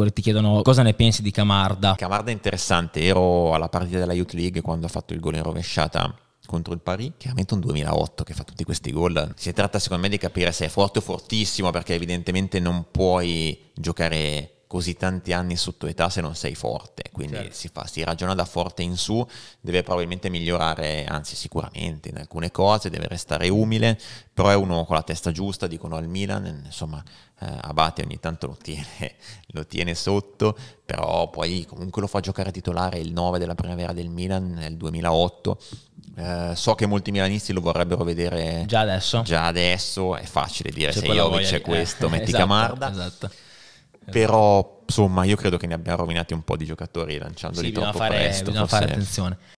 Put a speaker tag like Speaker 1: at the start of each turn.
Speaker 1: oppure ti chiedono cosa ne pensi di Camarda. Camarda è interessante, ero alla partita della Youth League quando ha fatto il gol in rovesciata contro il Paris, chiaramente un 2008 che fa tutti questi gol. Si tratta secondo me di capire se è forte o fortissimo perché evidentemente non puoi giocare così tanti anni sotto età se non sei forte, quindi certo. si, fa, si ragiona da forte in su, deve probabilmente migliorare, anzi sicuramente in alcune cose, deve restare umile, però è uno con la testa giusta, dicono al Milan, insomma eh, Abate ogni tanto lo tiene, lo tiene, sotto, però poi comunque lo fa giocare titolare il 9 della primavera del Milan nel 2008. Eh, so che molti milanisti lo vorrebbero vedere già adesso. Già adesso è facile dire cioè, se Jovic è questo, eh, metti esatto, Camarda. Esatto. Esatto. però insomma io credo che ne abbiamo rovinati un po' di giocatori lanciandoli sì, troppo bisogna fare, presto. Bisogna forse... fare attenzione.